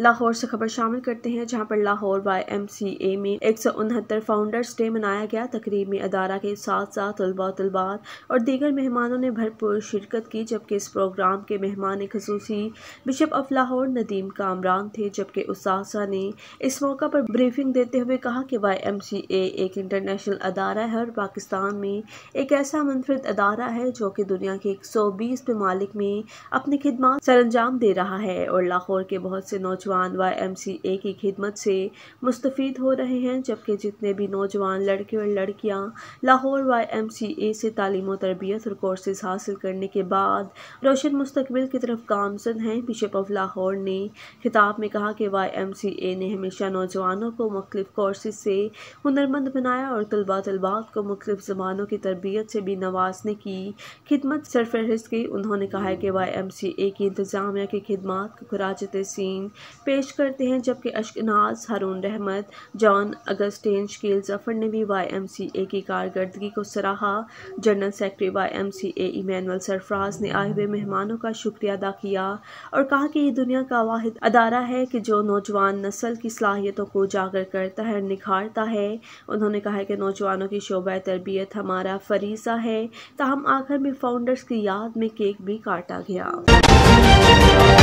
लाहौर से खबर शामिल करते हैं जहां पर Lahore Y M C A में एक सौ उनहत्तर फाउंडर्स डे मनाया गया तकरीब में अदारा के साथ साथ तलबा तलबात और दीगर मेहमानों ने भरपूर शिरकत की जबकि इस प्रोग्राम के मेहमान खसूसी बिशप ऑफ लाहौर नदीम कामरान थे जबकि उसासा ने इस मौका पर ब्रीफिंग देते हुए कहा कि वाई एम सी ए एक इंटरनेशनल अदारा है और पाकिस्तान में एक ऐसा मुनफरद अदारा है जो कि दुनिया के एक सौ बीस ममालिक में अपनी खिदमत अंजाम दे रहा है और लाहौर के बहुत से नौजवान नौजवान वाईएमसीए की खिदमत से मुस्तफ़ हो रहे हैं जबकि जितने भी नौजवान लड़के और लड़कियां लाहौर वाईएमसीए से तालीम तरबियत और कोर्सेज हासिल करने के बाद रोशन मुस्तबिल की तरफ गामजन हैं बिशप ऑफ लाहौर ने खिताब में कहा कि ए ने हमेशा नौजवानों को मुख्तफ कोर्सेज से हनरमंद बनाया और तलबा तलबात को मुख्तफ जबानों की तरबियत से भी नवाजने की खिदमत सरफहरिस्त की उन्होंने कहा है कि वाई एम सी ए की इंतज़ामिया की खिदमत को खराज तसीन पेश करते हैं जबकि अशनाज हारून रहमत जॉन अगस्टेन शकील जफर ने भी वाई एम सी ए की कारकर्दगी को सराहा general secretary Y M C A Emmanuel Sarfaraz ने आए हुए मेहमानों का शुक्रिया अदा किया और कहा कि ये दुनिया का वाद अदारा है कि जो नौजवान नस्ल की सलाहियतों को उजागर करता है निखारता है उन्होंने कहा कि नौजवानों की शोबा तरबियत हमारा फरीसा है तहम आखिर में फाउंडर्स की याद में केक भी काटा गया